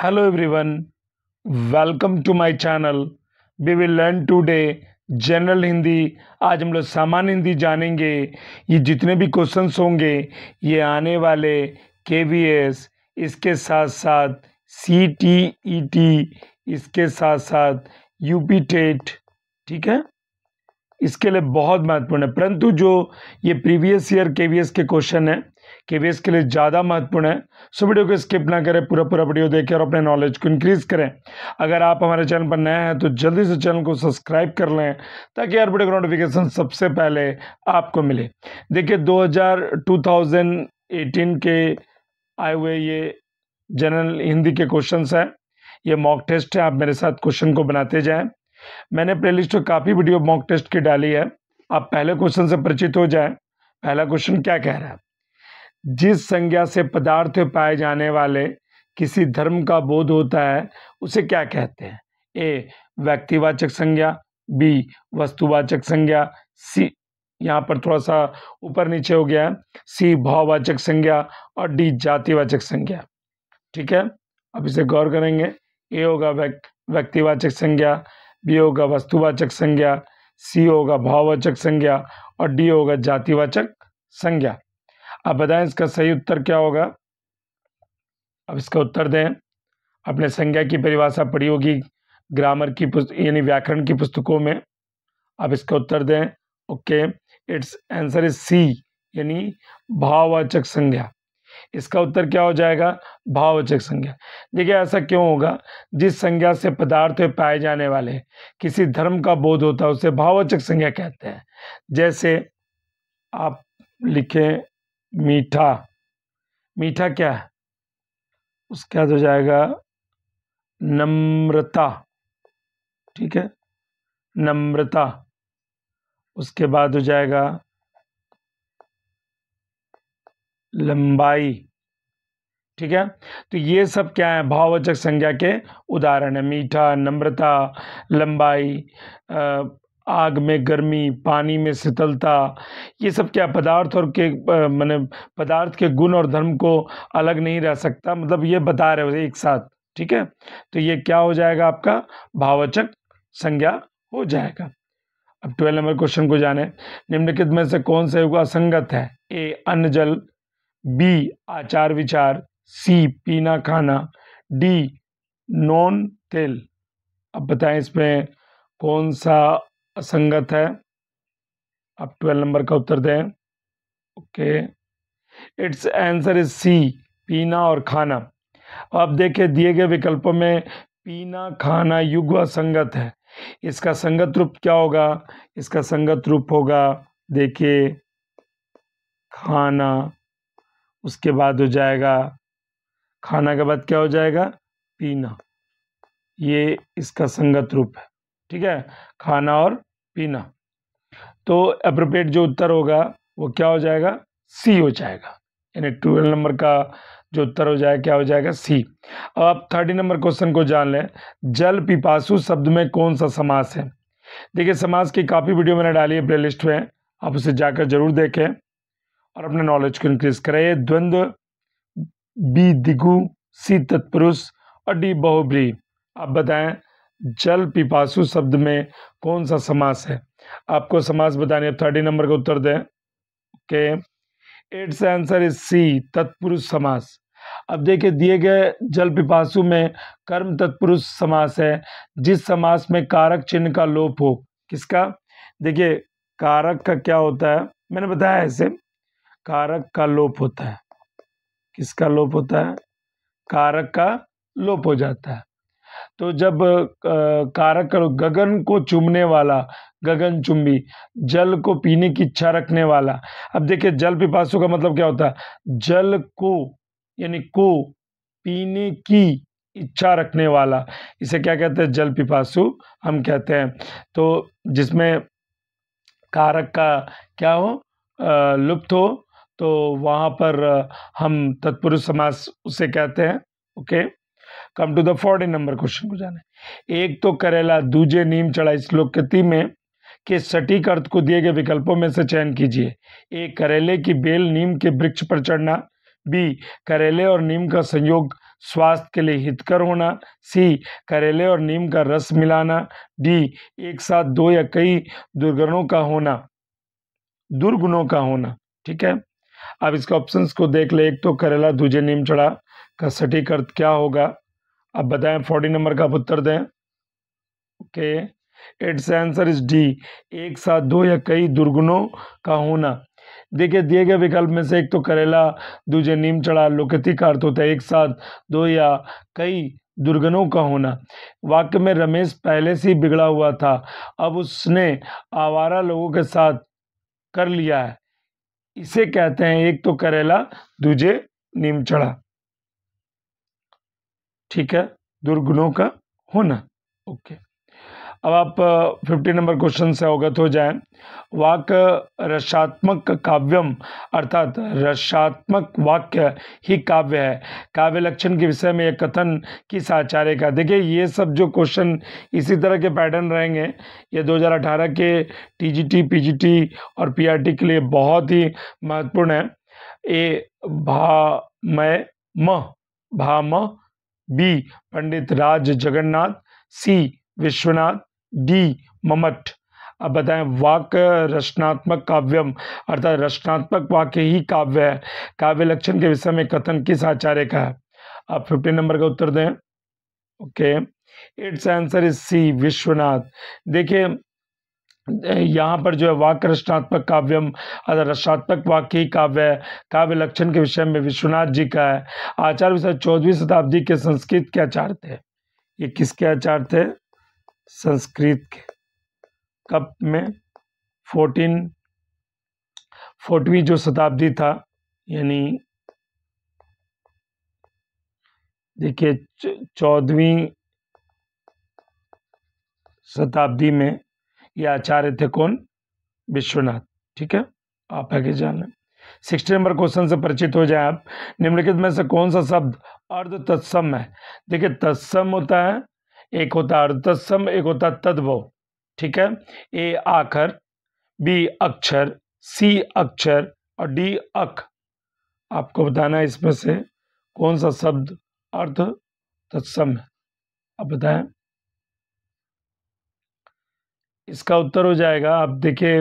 hello everyone welcome to my channel we will learn today general Hindi आज हम लोग सामान्य हिंदी जानेंगे ये जितने भी क्वेश्चंस होंगे ये आने वाले के वी एस इसके साथ साथ सी टी ई टी इसके साथ साथ यू टेट ठीक है इसके लिए बहुत महत्वपूर्ण है परंतु जो ये प्रीवियस ईयर के के क्वेश्चन है के के लिए ज़्यादा महत्वपूर्ण है सो वीडियो को स्किप ना करें पूरा पूरा वीडियो देखें और अपने नॉलेज को इंक्रीज़ करें अगर आप हमारे चैनल पर नए हैं तो जल्दी से चैनल को सब्सक्राइब कर लें ताकि हर वीडियो का नोटिफिकेशन सबसे पहले आपको मिले देखिए दो हज़ार टू थाउजेंड एटीन के आए हुए ये जनरल हिंदी के क्वेश्चन हैं ये मॉक टेस्ट है आप मेरे साथ क्वेश्चन को बनाते जाएँ मैंने प्लेलिस्ट में काफ़ी वीडियो मॉक टेस्ट की डाली है आप पहले क्वेश्चन से परिचित हो जाएं पहला क्वेश्चन क्या कह रहा है जिस संज्ञा से पदार्थ पाए जाने वाले किसी धर्म का बोध होता है उसे क्या कहते हैं ए व्यक्तिवाचक संज्ञा बी वस्तुवाचक संज्ञा सी यहाँ पर थोड़ा सा ऊपर नीचे हो गया है सी भाववाचक संज्ञा और डी जातिवाचक संज्ञा ठीक है अब इसे गौर करेंगे ए होगा व्यक्तिवाचक संज्ञा बी होगा वस्तुवाचक संज्ञा सी होगा भाववाचक संज्ञा और डी होगा जातिवाचक संज्ञा अब बताएं इसका सही उत्तर क्या होगा अब इसका उत्तर दें अपने संज्ञा की परिभाषा पढ़ी होगी ग्रामर की यानी व्याकरण की पुस्तकों में अब इसका उत्तर दें okay it's answer is C यानी भाववाचक संज्ञा इसका उत्तर क्या हो जाएगा भाववाचक संज्ञा देखिए ऐसा क्यों होगा जिस संज्ञा से पदार्थ पाए जाने वाले किसी धर्म का बोध होता है उसे भाववाचक संज्ञा कहते हैं जैसे आप लिखें मीठा मीठा क्या है उसके बाद हो तो जाएगा नम्रता ठीक है नम्रता उसके बाद हो जाएगा लंबाई ठीक है तो ये सब क्या है भाववाचक संज्ञा के उदाहरण है मीठा नम्रता लंबाई आग में गर्मी पानी में शीतलता ये सब क्या पदार्थ और के मैंने पदार्थ के गुण और धर्म को अलग नहीं रह सकता मतलब ये बता रहे हो एक साथ ठीक है तो ये क्या हो जाएगा आपका भाववाचक संज्ञा हो जाएगा अब ट्वेल्व नंबर क्वेश्चन को जाने निम्नलिखित में से कौन सा युग असंगत है ए अन्न जल बी आचार विचार सी पीना खाना डी नॉन तेल अब बताएं इसमें कौन सा असंगत है आप ट्वेल्व नंबर का उत्तर दें okay it's answer is C पीना और खाना अब आप देखिए दिए गए विकल्पों में पीना खाना युग असंगत है इसका संगत रूप क्या होगा इसका संगत रूप होगा देखिए खाना उसके बाद हो जाएगा खाना के बाद क्या हो जाएगा पीना ये इसका संगत रूप है ठीक है खाना और पीना तो अप्रोप्रिएट जो उत्तर होगा वो क्या हो जाएगा सी हो जाएगा यानी ट्वेल्व नंबर का जो उत्तर हो जाएगा क्या हो जाएगा सी अब आप थर्टी नंबर क्वेश्चन को जान लें जल पिपासु शब्द में कौन सा समास है देखिए समास की काफ़ी वीडियो मैंने डाली है प्ले में आप उसे जाकर जरूर देखें और अपने नॉलेज को इंक्रीज कराइए द्वंद्व बी दिगु सी तत्पुरुष और डी बहुब्री आप बताएं जल पिपासु शब्द में कौन सा समास है आपको समास बताने अब थर्टी नंबर का उत्तर दें के एट से आंसर इज सी तत्पुरुष समास अब देखिए दिए गए जल पिपासु में कर्म तत्पुरुष समास है जिस समास में कारक चिन्ह का लोप हो किसका देखिए कारक का क्या होता है मैंने बताया ऐसे कारक का लोप होता है किसका लोप होता है कारक का लोप हो जाता है तो जब कारक का गगन को चुमने वाला गगन चुम्बी जल को पीने की इच्छा रखने वाला अब देखिए जल पिपासु का मतलब क्या होता है जल को यानी को पीने की इच्छा रखने वाला इसे क्या कहते हैं जल पिपासु हम कहते हैं तो जिसमें कारक का क्या हो लुप्त हो तो वहाँ पर हम तत्पुरुष समास उसे कहते हैं okay come to the fourteen number question को जाने एक तो करेला दूजे नीम चढ़ा श्लोक के में के सटीक अर्थ को दिए गए विकल्पों में से चयन कीजिए ए करेले की बेल नीम के वृक्ष पर चढ़ना बी करेले और नीम का संयोग स्वास्थ्य के लिए हितकर होना सी करेले और नीम का रस मिलाना डी एक साथ दो या कई दुर्गुणों का होना दुर्गुणों का होना ठीक है अब इसके ऑप्शंस को देख ले एक तो करेला दूजे नीम चढ़ा का सटीक अर्थ क्या होगा अब बताएं फोर्टी नंबर का उत्तर दें okay it's answer is D एक साथ दो या कई दुर्गुणों का होना देखिए दिए गए विकल्प में से एक तो करेला दूजे नीम चढ़ा लोकती का अर्थ होता है एक साथ दो या कई दुर्गनों का होना वाक्य में रमेश पहले से ही बिगड़ा हुआ था अब उसने आवारा लोगों के साथ कर लिया है इसे कहते हैं एक तो करेला दूजे नीमचड़ा ठीक है दुर्गुणों का होना ओके अब आप फिफ्टी नंबर क्वेश्चन से अवगत हो जाएं वाक रसात्मक काव्यम अर्थात रसात्मक वाक्य ही काव्य है काव्य लक्षण के विषय में यह कथन किस आचार्य का देखिए ये सब जो क्वेश्चन इसी तरह के पैटर्न रहेंगे ये 2018 के टीजीटी पीजीटी और पीआरटी के लिए बहुत ही महत्वपूर्ण है ए भा म Bham B Pandit Raj Jagannath C Vishwanath D Mammat अब बताएं वाक्य रचनात्मक काव्यम अर्थात रचनात्मक वाक्य ही काव्य है काव्य लक्षण के विषय में कथन किस आचार्य का है आप फिफ्टीन नंबर का उत्तर दें okay it's answer is C Vishwanath देखिए यहाँ पर जो है वाक्य रचनात्मक काव्यम अर्थात रचनात्मक वाक्य ही काव्य है काव्य लक्षण के विषय में विश्वनाथ जी का है आचार्य विषय चौदहवीं शताब्दी के संस्कृत के आचार्य थे ये किसके आचार्य थे संस्कृत के कप में फोर्टीन फोर्टवीं जो शताब्दी था यानी देखिए चौदहवीं शताब्दी में ये आचार्य थे कौन विश्वनाथ ठीक है आप आगे जान लें सिक्सटी नंबर क्वेश्चन से परिचित हो जाए आप निम्नलिखित में से कौन सा शब्द अर्ध तत्सम है देखिए तत्सम होता है एक होता अर्धतत्सम एक होता तद्भव ठीक है ए आखर बी अक्षर सी अक्षर और डी अख आपको बताना है इसमें से कौन सा शब्द अर्थ तत्सम है आप बताएं इसका उत्तर हो जाएगा आप देखिए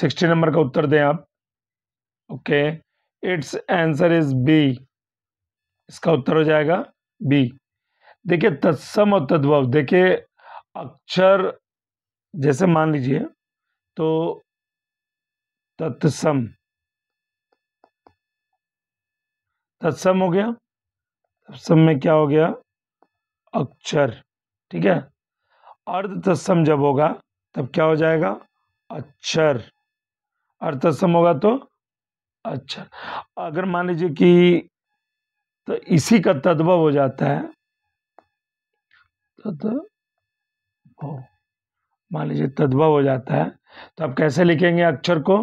सिक्सटी नंबर का उत्तर दें आप okay it's answer is B इसका उत्तर हो जाएगा बी देखिए तत्सम और तद्भव देखिए अक्षर जैसे मान लीजिए तो तत्सम तत्सम हो गया तत्सम में क्या हो गया अक्षर ठीक है अर्ध तत्सम जब होगा तब क्या हो जाएगा अक्षर अर्ध तत्सम होगा तो अक्षर अगर मान लीजिए कि तो इसी का तद्भव हो जाता है तद्भव मान लीजिए तद्भव हो जाता है तो आप कैसे लिखेंगे अक्षर को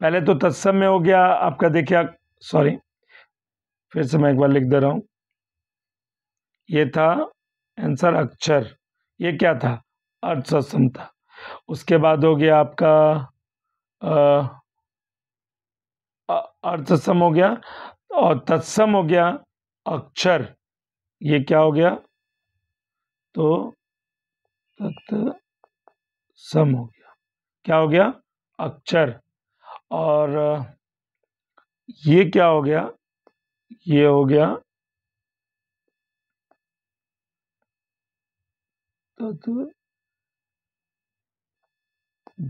पहले तो तत्सम में हो गया आपका देखिए सॉरी फिर से मैं एक बार लिख दे रहा हूँ ये था आंसर अक्षर ये क्या था सत्सम था उसके बाद हो गया आपका अर्थसम हो गया और तत्सम हो गया अक्षर ये क्या हो गया तो सम हो गया क्या हो गया अक्षर और ये क्या हो गया ये हो गया तत्व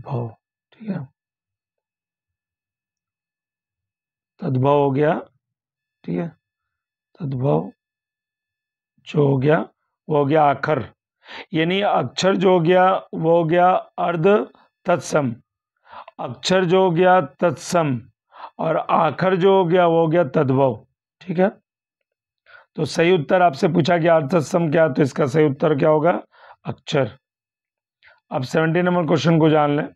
भव ठीक है तद्भव हो गया ठीक है तद्भव जो हो गया हो गया आखर यानी अक्षर जो हो गया वो हो गया अर्ध तत्सम अक्षर जो हो गया तत्सम और आखर जो हो गया वो हो गया तद्भव ठीक है तो सही उत्तर आपसे पूछा गया अर्ध तत्सम क्या तो इसका सही उत्तर क्या होगा अक्षर अब सेवेंटी नंबर क्वेश्चन को जान लें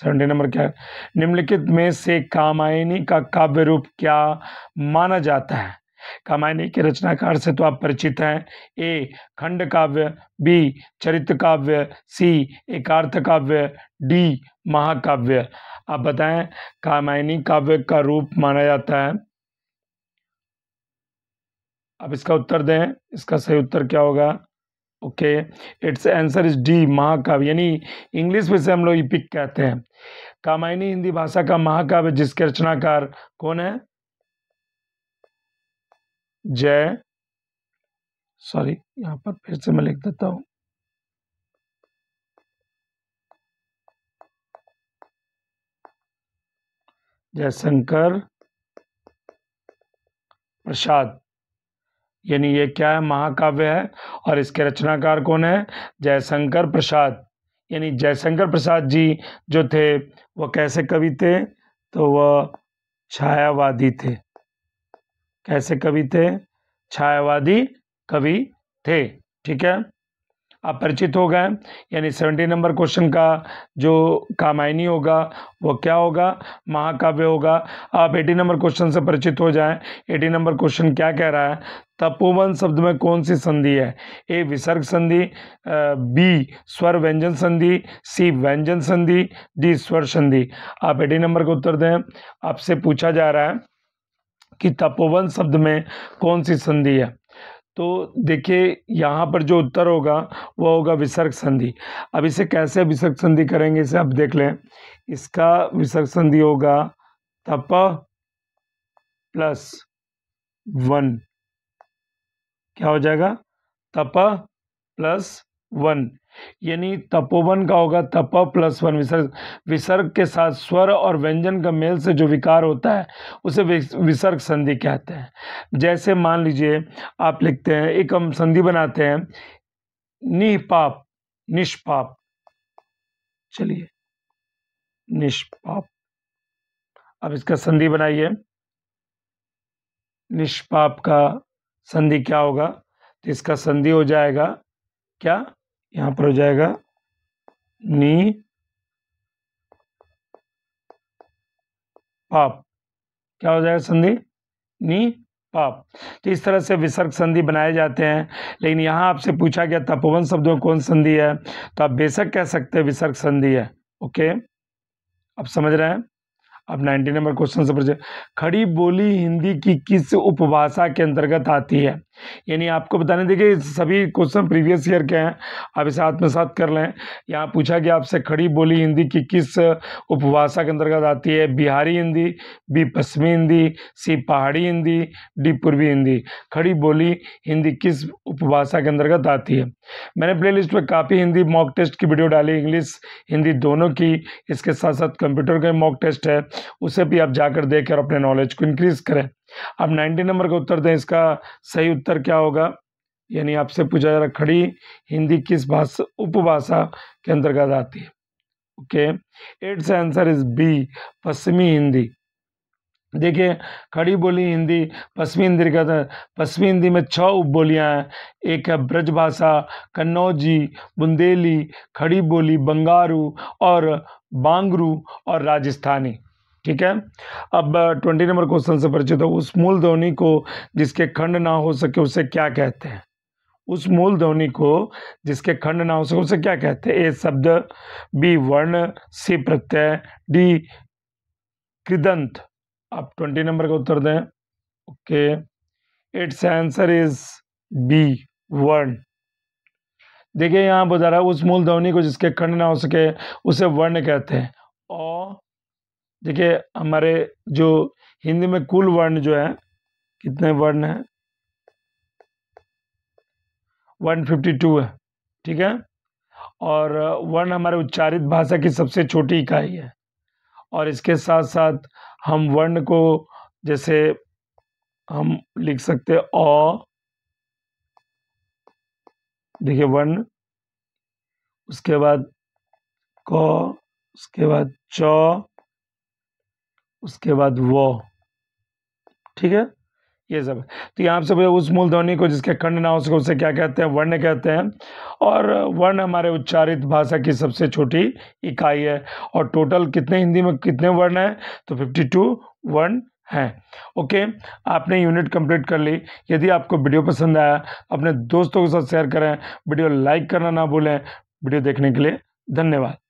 सेवेंटी नंबर क्या है निम्नलिखित में से कामायनी का काव्य रूप क्या माना जाता है कामायनी के रचनाकार से तो आप परिचित हैं ए खंड काव्य बी चरित्र काव्य सी एकार्थ काव्य डी महाकाव्य आप बताएं कामायनी काव्य का रूप माना जाता है आप इसका उत्तर दें इसका सही उत्तर क्या होगा okay it's answer is D महाकाव्य यानी इंग्लिश में से हम लोग इपिक कहते हैं कामायनी हिंदी भाषा का महाकाव्य जिसके रचनाकार कौन है जय सॉरी यहाँ पर फिर से मैं लिख देता हूं जयशंकर प्रसाद यानी ये क्या है महाकाव्य है और इसके रचनाकार कौन है जयशंकर प्रसाद यानी जयशंकर प्रसाद जी जो थे वो कैसे कवि थे तो वह छायावादी थे कैसे कवि थे छायावादी कवि थे ठीक है आप परिचित हो गए यानी सेवेंटी नंबर क्वेश्चन का जो कामायनी होगा वो क्या होगा महाकाव्य होगा आप एटी नंबर क्वेश्चन से परिचित हो जाएं एटी नंबर क्वेश्चन क्या कह रहा है तपोवन शब्द में कौन सी संधि है ए विसर्ग संधि बी स्वर व्यंजन संधि सी व्यंजन संधि डी स्वर संधि आप एटी नंबर का उत्तर दें आपसे पूछा जा रहा है कि तपोवन शब्द में कौन सी संधि है तो देखिए यहाँ पर जो उत्तर होगा वह होगा विसर्ग संधि अब इसे कैसे विसर्ग संधि करेंगे इसे अब देख लें इसका विसर्ग संधि होगा तप प्लस वन क्या हो जाएगा तप प्लस वन यानी तपोवन का होगा तप प्लस वन विसर्ग विसर्ग के साथ स्वर और व्यंजन का मेल से जो विकार होता है उसे विसर्ग संधि कहते हैं जैसे मान लीजिए आप लिखते हैं एक हम संधि बनाते हैं निपाप निष्पाप चलिए निष्पाप अब इसका संधि बनाइए निष्पाप का संधि क्या होगा तो इसका संधि हो जाएगा क्या यहां पर हो जाएगा नी पाप क्या हो जाएगा संधि नी पाप तो इस तरह से विसर्ग संधि बनाए जाते हैं लेकिन यहां आपसे पूछा गया तपोवन शब्दों में कौन संधि है तो आप बेशक कह सकते हैं विसर्ग संधि है ओके आप समझ रहे हैं अब नाइनटी नंबर क्वेश्चन से पूछे खड़ी बोली हिंदी की किस उपभाषा के अंतर्गत आती है यानी आपको बताने देखिए सभी क्वेश्चन प्रीवियस ईयर के हैं आप इसे आत्मसात में साथ कर लें यहाँ पूछा गया आपसे खड़ी बोली हिंदी की किस उपभाषा के अंतर्गत आती है बिहारी हिंदी बी पश्चिमी हिंदी सी पहाड़ी हिंदी डी पूर्वी हिंदी खड़ी बोली हिंदी किस उपभाषा के अंतर्गत आती है मैंने प्ले लिस्ट काफ़ी हिंदी मॉक टेस्ट की वीडियो डाली इंग्लिश हिंदी दोनों की इसके साथ साथ कंप्यूटर का मॉक टेस्ट है उसे भी आप जाकर देख अपने नॉलेज को इंक्रीज़ करें अब 90 नंबर का उत्तर दें इसका सही उत्तर क्या होगा यानी आपसे पूछा जा रहा खड़ी हिंदी किस भाषा उपभाषा के अंतर्गत आती है okay it's answer is B पश्चिमी हिंदी देखिए खड़ी बोली हिंदी पश्चिमी हिंदी का तो, पश्चिमी हिंदी में छः उप बोलियाँ हैं एक है ब्रज भाषा कन्नौजी बुंदेली खड़ी बोली बंगारू और बांगरू और राजस्थानी ठीक है अब ट्वेंटी नंबर क्वेश्चन से परिचित हो उस मूल ध्वनि को जिसके खंड ना हो सके उसे क्या कहते हैं उस मूल ध्वनि को जिसके खंड ना हो सके उसे क्या कहते हैं ए शब्द बी वर्ण सी प्रत्यय डी कृदंत आप ट्वेंटी नंबर का उत्तर दें okay it's answer is B वर्ण देखिए यहाँ बता रहा है उस मूल ध्वनि को जिसके खंड ना हो सके उसे वर्ण कहते हैं ओ देखिए हमारे जो हिंदी में कुल वर्ण जो है कितने वर्ण हैं 152 है ठीक है और वर्ण हमारे उच्चारित भाषा की सबसे छोटी इकाई है और इसके साथ साथ हम वर्ण को जैसे हम लिख सकते अ देखिए वर्ण उसके बाद क उसके बाद च उसके बाद वो ठीक है ये सब तो यहाँ सब उस मूल ध्वनि को जिसके खंड ना हो सके उसे क्या कहते हैं वर्ण कहते हैं और वर्ण हमारे उच्चारित भाषा की सबसे छोटी इकाई है और टोटल कितने हिंदी में कितने वर्ण हैं तो फिफ्टी टू वर्ण हैं ओके आपने यूनिट कंप्लीट कर ली यदि आपको वीडियो पसंद आया अपने दोस्तों के साथ शेयर करें वीडियो लाइक करना ना भूलें वीडियो देखने के लिए धन्यवाद